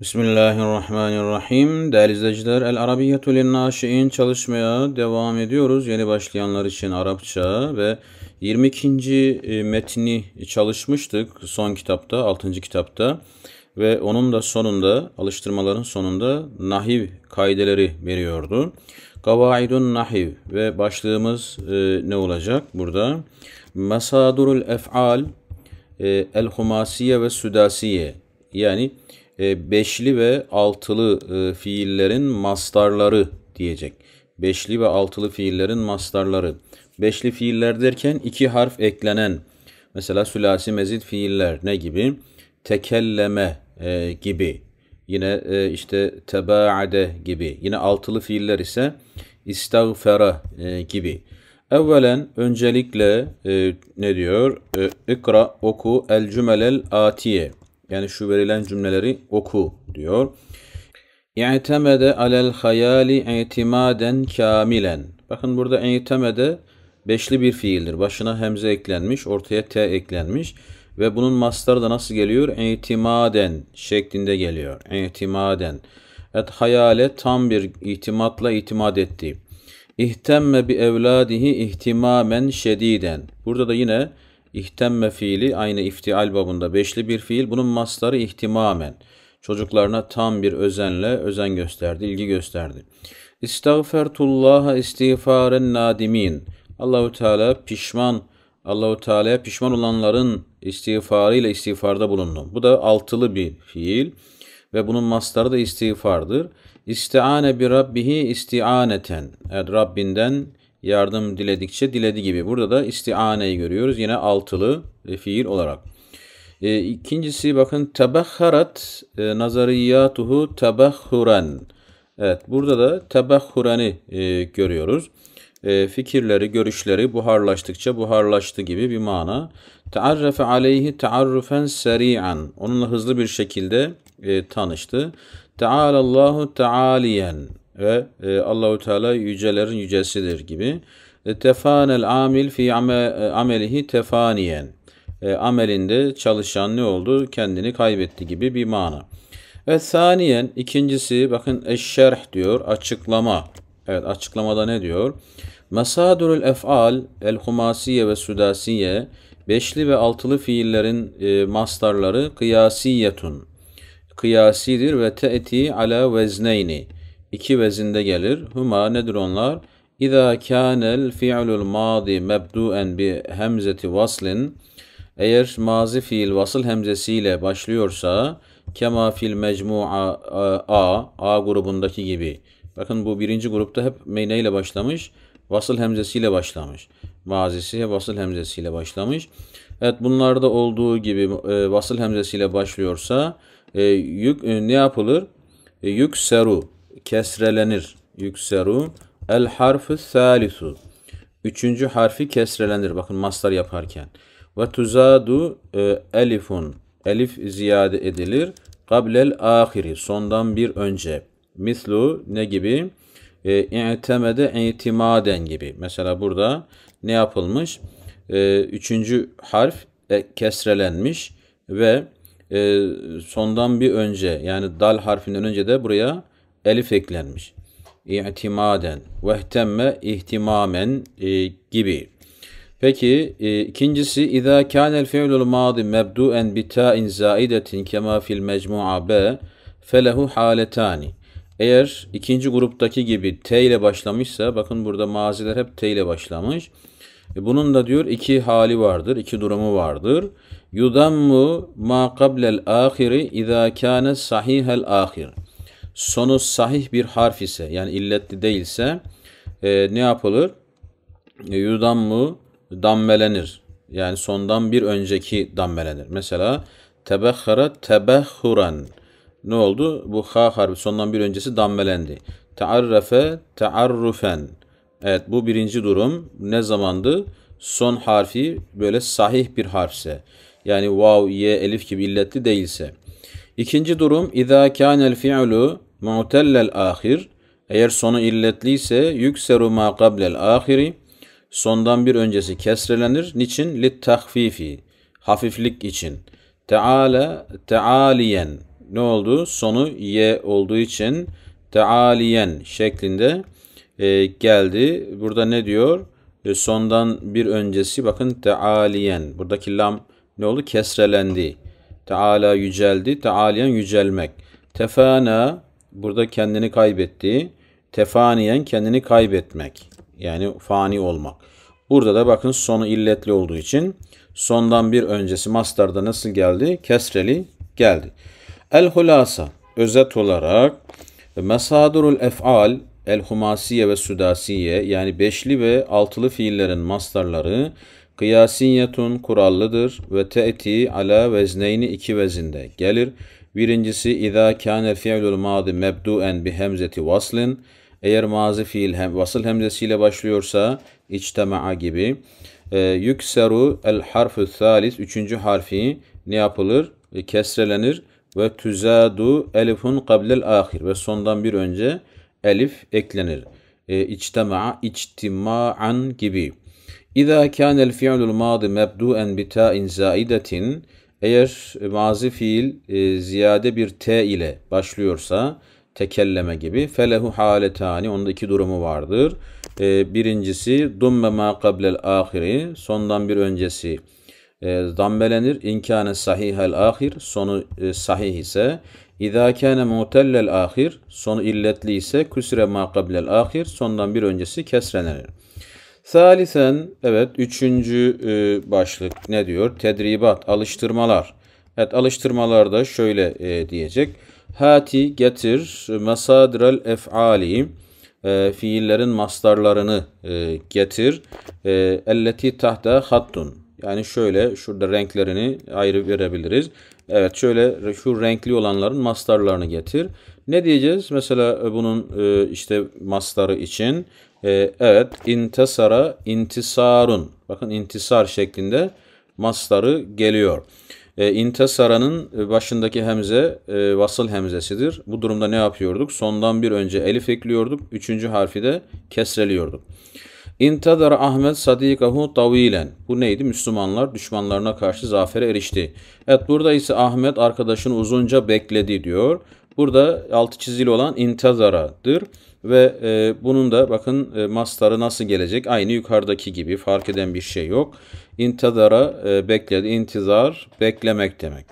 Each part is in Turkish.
Bismillahirrahmanirrahim. Değerli izleyiciler, El Arabiyyatü Linnaşi'in çalışmaya devam ediyoruz. Yeni başlayanlar için Arapça ve 22. E, metni çalışmıştık son kitapta, 6. kitapta. Ve onun da sonunda, alıştırmaların sonunda nahiv kaideleri veriyordu. Kavaidun nahiv ve başlığımız e, ne olacak burada? Mesadurul ef'al, e, el humasiye ve südasiye yani e, beşli ve altılı e, fiillerin mastarları diyecek. Beşli ve altılı fiillerin mastarları. Beşli fiiller derken iki harf eklenen mesela sülasi mezit fiiller ne gibi? Tekelleme e, gibi. Yine e, işte tebaade gibi. Yine altılı fiiller ise istagfera e, gibi. Evvelen öncelikle e, ne diyor? E, ikra oku el cümelel atiye. Yani şu verilen cümleleri oku diyor. İ'temede alel hayali i'timaden kamilen. Bakın burada i'temede beşli bir fiildir. Başına hemze eklenmiş, ortaya t eklenmiş ve bunun mastarı da nasıl geliyor? İtimaden şeklinde geliyor. İtimaden. Et hayale tam bir itimatla itimat etti. İhtemme bi evladihi ihtimamen şediden. Burada da yine İhtemme fiili aynı iftial babında beşli bir fiil. Bunun masları ihtimamen. Çocuklarına tam bir özenle özen gösterdi, ilgi gösterdi. İstağfertullaha istiğfaren nadimin. Allahu Teala pişman Allahu Teala'ya pişman olanların istiğfarıyla istiğfarda bulundu. Bu da altılı bir fiil ve bunun mastarı da istiğfardır. İsteane bi rabbihi istianeten. Evet, Rabbinden yardım diledikçe diledi gibi. Burada da istianeyi görüyoruz. Yine altılı e, fiil olarak. E, ikincisi bakın tabakharat e, nazariyatuhu tabakhuran. Evet burada da tabakhurani e, görüyoruz. E, fikirleri, görüşleri buharlaştıkça buharlaştı gibi bir mana. Taarrafe aleyhi taarrufen seri'an. Onunla hızlı bir şekilde e, tanıştı. Tealallahu tealiyen ve e, Allahu Teala yücelerin yücesidir gibi. E, tefanel amil fi e, amelihi tefaniyen. E, amelinde çalışan ne oldu? Kendini kaybetti gibi bir mana. Ve saniyen ikincisi bakın eşşerh diyor açıklama. Evet açıklamada ne diyor? Mesadurul ef'al el humasiye ve sudasiye beşli ve altılı fiillerin e, mastarları kıyasiyetun. Kıyasidir ve te'ti ala vezneyni iki vezinde gelir. Huma nedir onlar? İza kânel fi'lul mâdi mebduen bi hemzeti vaslin. Eğer mazi fiil vasıl hemzesiyle başlıyorsa kema fil mecmu'a e, a, a grubundaki gibi. Bakın bu birinci grupta hep meyneyle başlamış. Vasıl hemzesiyle başlamış. Mazisi vasıl hemzesiyle başlamış. Evet bunlarda olduğu gibi e, vasıl hemzesiyle başlıyorsa e, yük, e, ne yapılır? E, yük seru kesrelenir. Yükseru. El harfü salisu. Üçüncü harfi kesrelenir. Bakın maslar yaparken. Ve tuzadu e, elifun. Elif ziyade edilir. Kablel ahiri. Sondan bir önce. Mislu ne gibi? E, İ'temede itimaden gibi. Mesela burada ne yapılmış? E, üçüncü harf e, kesrelenmiş ve e, sondan bir önce yani dal harfinden önce de buraya elif eklenmiş. İ'timaden, vehtemme ihtimamen e, gibi. Peki e, ikincisi اِذَا كَانَ الْفِعْلُ الْمَاضِ مَبْدُوًا بِتَاءٍ زَائِدَةٍ كَمَا فِي الْمَجْمُعَ B فَلَهُ حَالَتَانِ Eğer ikinci gruptaki gibi T ile başlamışsa bakın burada maziler hep T ile başlamış. E, bunun da diyor iki hali vardır, iki durumu vardır. يُدَمُّ مَا قَبْلَ الْآخِرِ اِذَا كَانَ صَحِيهَ الْآخِرِ sonu sahih bir harf ise yani illetli değilse e, ne yapılır? E, yudammu dammelenir. Yani sondan bir önceki dammelenir. Mesela tebehhara tebehhuran. Ne oldu? Bu ha harfi sondan bir öncesi dammelendi. Tearrefe tearrufen. Evet bu birinci durum ne zamandı? Son harfi böyle sahih bir harfse. Yani vav, ye, elif gibi illetli değilse. İkinci durum اِذَا كَانَ الْفِعْلُ mu'tellel ahir eğer sonu illetliyse yükseru ma kablel ahiri sondan bir öncesi kesrelenir. Niçin? Lit tahfifi hafiflik için. Teala tealiyen ne oldu? Sonu ye olduğu için tealiyen şeklinde e, geldi. Burada ne diyor? E, sondan bir öncesi bakın tealiyen. Buradaki lam ne oldu? Kesrelendi. Teala yüceldi. Tealiyen yücelmek. Tefana burada kendini kaybettiği tefaniyen kendini kaybetmek. Yani fani olmak. Burada da bakın sonu illetli olduğu için sondan bir öncesi mastarda nasıl geldi? Kesreli geldi. El hulasa özet olarak mesadurul ef'al el humasiye ve sudasiye yani beşli ve altılı fiillerin mastarları kıyasiyetun kurallıdır ve te'ti ala vezneyni iki vezinde gelir Birincisi اِذَا كَانَ فِعْلُ الْمَاضِ مَبْدُوًا بِهَمْزَةِ وَصْلٍ Eğer mazi fiil hem, vasıl hemzesiyle başlıyorsa içtema'a gibi. E, yükseru el harfü thalis üçüncü harfi ne yapılır? E, kesrelenir. Ve tüzadu elifun kablel ahir ve sondan bir önce elif eklenir. E, içtema'a, içtima'an gibi. İza kânel fi'lul mâdi mebdûen bitâin zâidetin eğer mazi fiil e, ziyade bir t ile başlıyorsa tekelleme gibi felehu haletani onda iki durumu vardır. E, birincisi dumme ma kablel ahiri sondan bir öncesi e, dambelenir. İnkâne sahihel ahir sonu e, sahih ise İzâ kâne mutellel ahir sonu illetli ise küsre ma kablel ahir sondan bir öncesi kesrenir. Salisen, evet üçüncü e, başlık ne diyor? Tedribat, alıştırmalar. Evet alıştırmalarda şöyle e, diyecek. Hati getir mesadrel ef'ali e, fiillerin mastarlarını e, getir. E, elleti tahta hattun. Yani şöyle şurada renklerini ayrı verebiliriz. Evet şöyle şu renkli olanların mastarlarını getir. Ne diyeceğiz? Mesela e, bunun e, işte mastarı için ee, evet, intisara intisarun. Bakın intisar şeklinde masları geliyor. Ee, intisara'nın başındaki hemze e, vasıl hemzesidir. Bu durumda ne yapıyorduk? Sondan bir önce elif ekliyorduk. Üçüncü harfi de kesreliyorduk. İntadar Ahmet sadikahu tavilen. Bu neydi? Müslümanlar düşmanlarına karşı zafere erişti. Evet burada ise Ahmet arkadaşını uzunca bekledi diyor. Burada altı çizili olan intazaradır. Ve e, bunun da bakın e, mastarı nasıl gelecek? Aynı yukarıdaki gibi fark eden bir şey yok. İntizara e, bekledi. İntizar beklemek demek.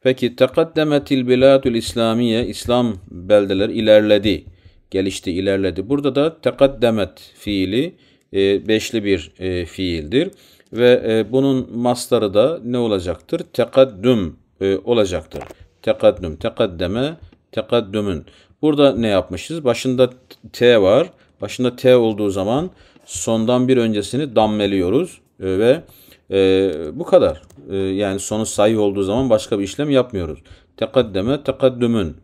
Peki tekaddemetil biladül İslamiye İslam beldeler ilerledi. Gelişti, ilerledi. Burada da tekaddemet fiili e, beşli bir e, fiildir. Ve e, bunun mastarı da ne olacaktır? Tekaddüm e, olacaktır. Tekaddüm, tekaddeme, tekaddümün. Burada ne yapmışız? Başında T var. Başında T olduğu zaman sondan bir öncesini dammeliyoruz e, ve e, bu kadar. E, yani sonu sayı olduğu zaman başka bir işlem yapmıyoruz. Tekaddeme tekaddümün.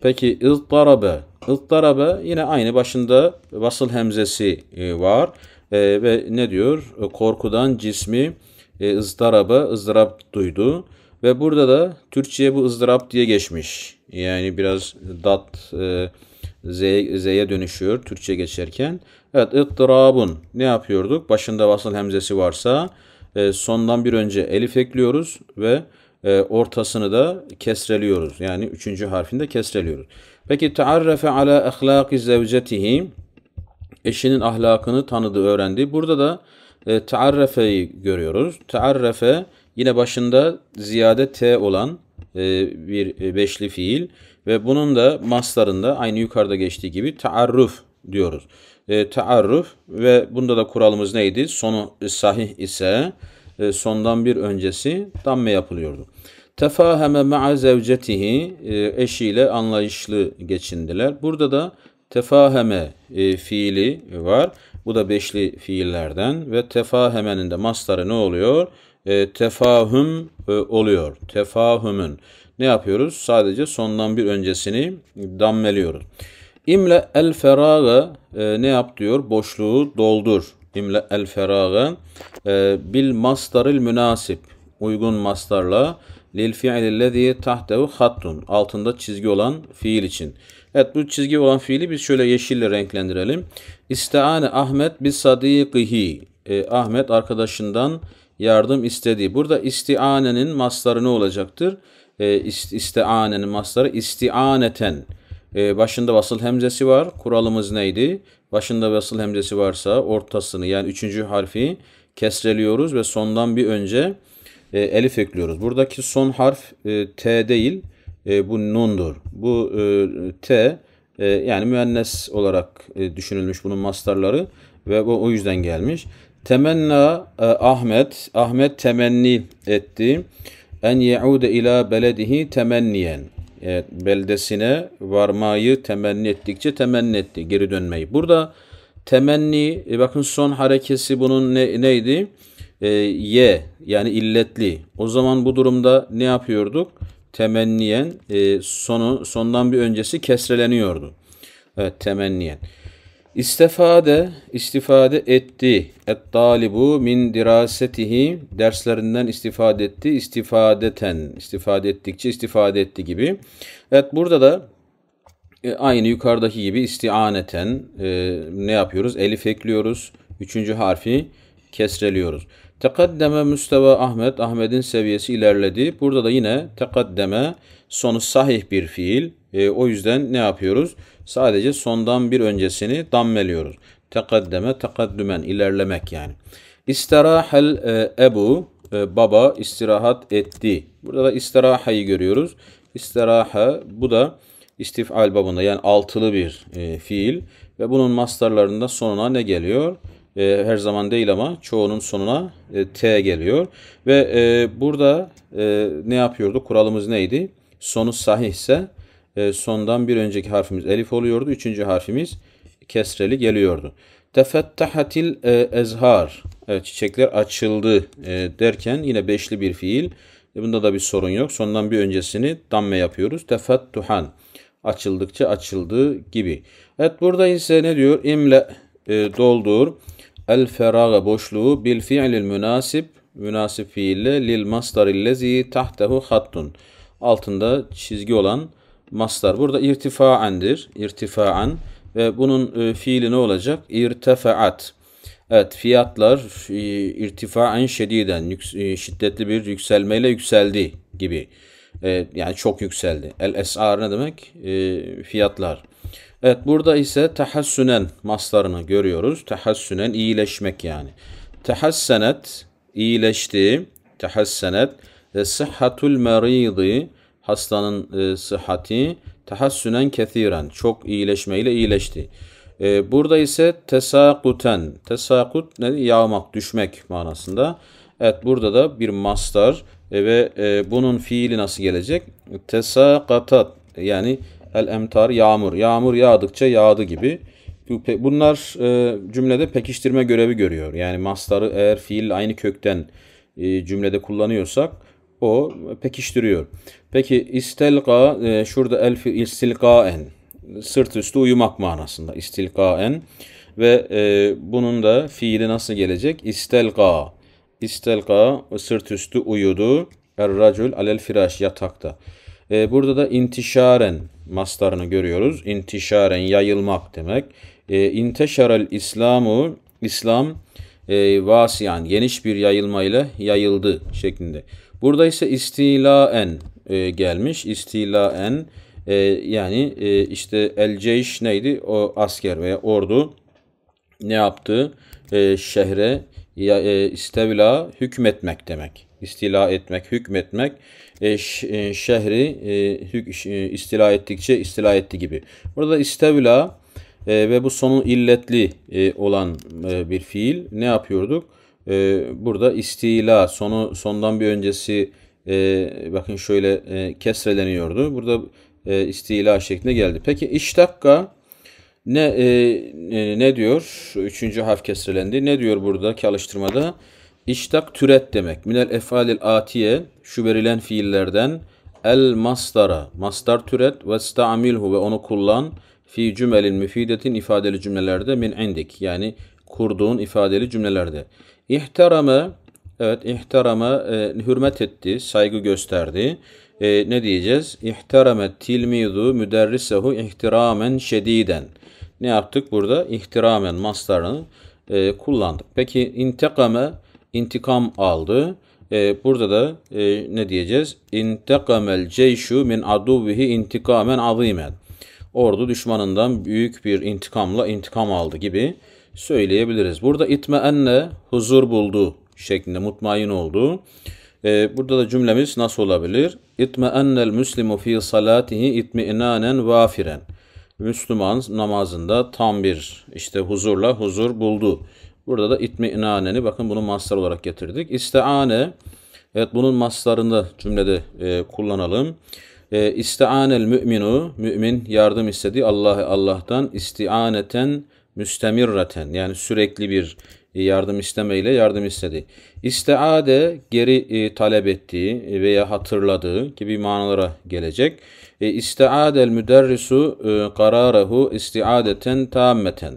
Peki ızdarabe. ızdarabe yine aynı başında vasıl hemzesi e, var. E, ve ne diyor? E, korkudan cismi e, ızdarabe, ızdırap duydu. Ve burada da Türkçe'ye bu ızdırap diye geçmiş. Yani biraz dat e, z, z'ye dönüşüyor Türkçe geçerken. Evet ıttırabun ne yapıyorduk? Başında vasıl hemzesi varsa e, sondan bir önce elif ekliyoruz ve e, ortasını da kesreliyoruz. Yani üçüncü harfinde kesreliyoruz. Peki taarrefe ala ahlaki zevcetihi eşinin ahlakını tanıdı, öğrendi. Burada da e, taarrefeyi görüyoruz. Taarrefe Yine başında ziyade T olan e, bir e, beşli fiil ve bunun da maslarında aynı yukarıda geçtiği gibi taarruf diyoruz. E, taarruf ve bunda da kuralımız neydi? Sonu sahih ise e, sondan bir öncesi damme yapılıyordu. Tefaheme ma'a zevcetihi e, eşiyle anlayışlı geçindiler. Burada da tefaheme e, fiili var. Bu da beşli fiillerden ve tefahemenin de masları ne oluyor? e, tefahüm e, oluyor. Tefahümün. Ne yapıyoruz? Sadece sondan bir öncesini dammeliyoruz. İmle el feragı e, ne yap diyor? Boşluğu doldur. İmle el feragı e, bil mastaril münasip. Uygun mastarla lil fiilillezî tahtehu hattun. Altında çizgi olan fiil için. Evet bu çizgi olan fiili biz şöyle yeşille renklendirelim. İsteane Ahmet bi sadikihi. E, Ahmet arkadaşından yardım istediği Burada istianenin masları ne olacaktır? E, ist, istianenin masları istianeten. E, başında vasıl hemzesi var. Kuralımız neydi? Başında vasıl hemzesi varsa ortasını yani üçüncü harfi kesreliyoruz ve sondan bir önce e, elif ekliyoruz. Buradaki son harf e, T değil, e, bu nundur. Bu e, T e, yani müennes olarak e, düşünülmüş bunun mastarları ve bu o yüzden gelmiş. Temenna e, Ahmet, Ahmet temenni etti. En yeude ila beledihi temenniyen. Evet, beldesine varmayı temenni ettikçe temenni etti geri dönmeyi. Burada temenni e, bakın son harekesi bunun ne, neydi? E, ye yani illetli. O zaman bu durumda ne yapıyorduk? Temenniyen e, sonu sondan bir öncesi kesreleniyordu. Evet temenniyen. İstifade, istifade etti. Et talibu min dirasetihi derslerinden istifade etti. İstifadeten, istifade ettikçe istifade etti gibi. Evet burada da e, aynı yukarıdaki gibi istianeten e, ne yapıyoruz? Elif ekliyoruz. Üçüncü harfi kesreliyoruz. Tekaddeme müsteva Ahmet. Ahmet'in seviyesi ilerledi. Burada da yine tekaddeme sonu sahih bir fiil. E, o yüzden ne yapıyoruz? Sadece sondan bir öncesini dammeliyoruz. Tekaddeme, tekaddümen, ilerlemek yani. İsterahel e, ebu, e, baba istirahat etti. Burada da istirahayı görüyoruz. İstiraha bu da istifal babında yani altılı bir e, fiil ve bunun mastarlarında sonuna ne geliyor? E, her zaman değil ama çoğunun sonuna e, t geliyor. Ve e, burada e, ne yapıyordu? Kuralımız neydi? Sonu sahihse e, sondan bir önceki harfimiz elif oluyordu. Üçüncü harfimiz kesreli geliyordu. Tefettahatil e, ezhar. Evet, çiçekler açıldı e, derken yine beşli bir fiil. E, bunda da bir sorun yok. Sondan bir öncesini damme yapıyoruz. Tefettuhan. Açıldıkça açıldı gibi. Evet burada ise ne diyor? İmle doldur. El feraga boşluğu bil fiilil münasip münasip fiille lil masdarillezi tahtehu hattun. Altında çizgi olan mastar. Burada irtifaendir. İrtifaen ve bunun e, fiili ne olacak? İrtefaat. Evet fiyatlar e, irtifaen şediden yük, e, şiddetli bir yükselmeyle yükseldi gibi. E, yani çok yükseldi. El esar ne demek? E, fiyatlar. Evet burada ise tahassünen maslarını görüyoruz. Tahassünen iyileşmek yani. Tahassenet iyileşti. Tahassenet ve sıhhatul meridi hastanın e, sıhhati tahassünen kethiren çok iyileşmeyle iyileşti. E, burada ise tesakuten tesakut ne yağmak düşmek manasında. Evet burada da bir mastar e, ve e, bunun fiili nasıl gelecek? Tesakatat yani el emtar yağmur. Yağmur yağdıkça yağdı gibi. Bunlar e, cümlede pekiştirme görevi görüyor. Yani mastarı eğer fiil aynı kökten e, cümlede kullanıyorsak o pekiştiriyor. Peki istelka e, şurada el istilkaen sırt üstü uyumak manasında istilkaen ve e, bunun da fiili nasıl gelecek? İstelka. İstelka sırt üstü uyudu. Er-racül alel firaş yatakta. E, burada da intişaren maslarını görüyoruz. İntişaren yayılmak demek. E, İnteşarel İslamu İslam e, vasiyan geniş bir yayılmayla yayıldı şeklinde. Burada ise istilaen e, gelmiş. İstilaen e, yani e, işte el ceyş neydi? O asker veya ordu ne yaptı? E, şehre ya, e, istevla hükmetmek demek. İstila etmek, hükmetmek e, e şehri e, hük, e, istila ettikçe istila etti gibi. Burada istevla e, ve bu sonu illetli e, olan e, bir fiil ne yapıyorduk? e, burada istila sonu sondan bir öncesi e, bakın şöyle e, kesreleniyordu. Burada e, istila şeklinde geldi. Peki iştakka ne e, e, ne diyor? Üçüncü harf kesrelendi. Ne diyor buradaki alıştırmada? İştak türet demek. Minel efalil atiye şu verilen fiillerden el mastara mastar türet ve sta'milhu ve onu kullan fi cümelin müfidetin ifadeli cümlelerde min indik yani kurduğun ifadeli cümlelerde. İhterame, evet ihterame e, hürmet etti, saygı gösterdi. E, ne diyeceğiz? İhterame tilmidu müderrisehu ihtiramen şediden. Ne yaptık burada? İhtiramen maslarını e, kullandık. Peki intekame, intikam aldı. E, burada da e, ne diyeceğiz? İntekamel ceyşu min aduvvihi intikamen azimen. Ordu düşmanından büyük bir intikamla intikam aldı gibi söyleyebiliriz. Burada itme enne huzur buldu şeklinde mutmain oldu. Ee, burada da cümlemiz nasıl olabilir? İtme ennel müslimu fi salatihi inanen vafiren. Müslüman namazında tam bir işte huzurla huzur buldu. Burada da inaneni bakın bunu mastar olarak getirdik. İsteane evet bunun maslarında cümlede e, kullanalım. E, İsteanel müminu mümin yardım istedi Allah Allah'tan istianeten müstemirraten yani sürekli bir e, yardım istemeyle yardım istedi. İsteade geri e, talep ettiği veya hatırladığı gibi manalara gelecek. E, isteadel müderrisu e, kararehu istiadeten tammeten.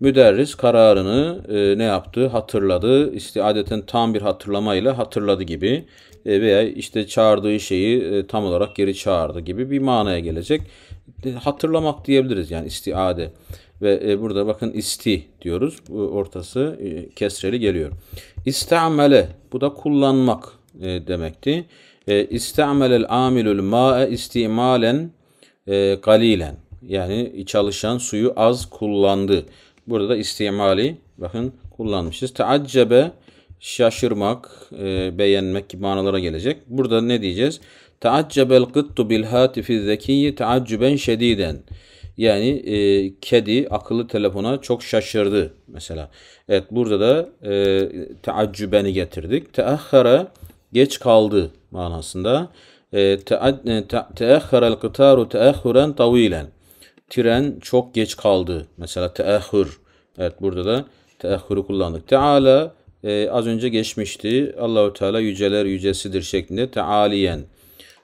Müderris kararını e, ne yaptı? Hatırladı. İstiadeten tam bir hatırlamayla hatırladı gibi e, veya işte çağırdığı şeyi e, tam olarak geri çağırdı gibi bir manaya gelecek. E, hatırlamak diyebiliriz yani istiade. Ve e, burada bakın isti diyoruz. Bu ortası e, kesreli geliyor. İstamele bu da kullanmak e, demekti. E, İstamelel amilul ma'e istimalen e, galilen. Yani çalışan suyu az kullandı. Burada da istimali bakın kullanmışız. Teaccebe şaşırmak, e, beğenmek gibi manalara gelecek. Burada ne diyeceğiz? Teaccebel kıttu bil hatifi zekiyi teaccüben şediden. Yani e, kedi akıllı telefona çok şaşırdı mesela. Evet burada da e, teaccübeni getirdik. Teahhara geç kaldı manasında. E, Teahhara'l e, kitaru teahhuren tavilen. Tren çok geç kaldı. Mesela teahhur. Evet burada da teahhuru kullandık. Teala e, az önce geçmişti. Allahu Teala yüceler yücesidir şeklinde tealiyen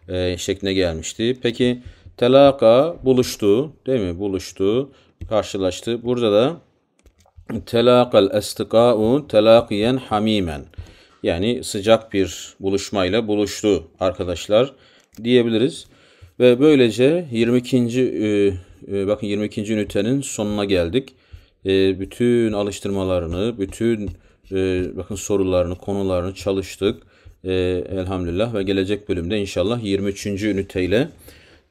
e, şekline gelmişti. Peki Telaka buluştu. Değil mi? Buluştu. Karşılaştı. Burada da telakal estika'u telakiyen hamimen. Yani sıcak bir buluşmayla buluştu arkadaşlar diyebiliriz. Ve böylece 22. E, e, bakın 22. ünitenin sonuna geldik. E, bütün alıştırmalarını, bütün bakın sorularını, konularını çalıştık. Elhamdülillah ve gelecek bölümde inşallah 23. üniteyle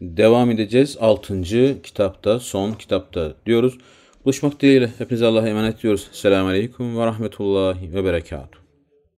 devam edeceğiz. 6. kitapta, son kitapta diyoruz. Buluşmak dileğiyle hepinize Allah'a emanet diyoruz. Selamun Aleyküm ve Rahmetullahi ve Berekatuhu.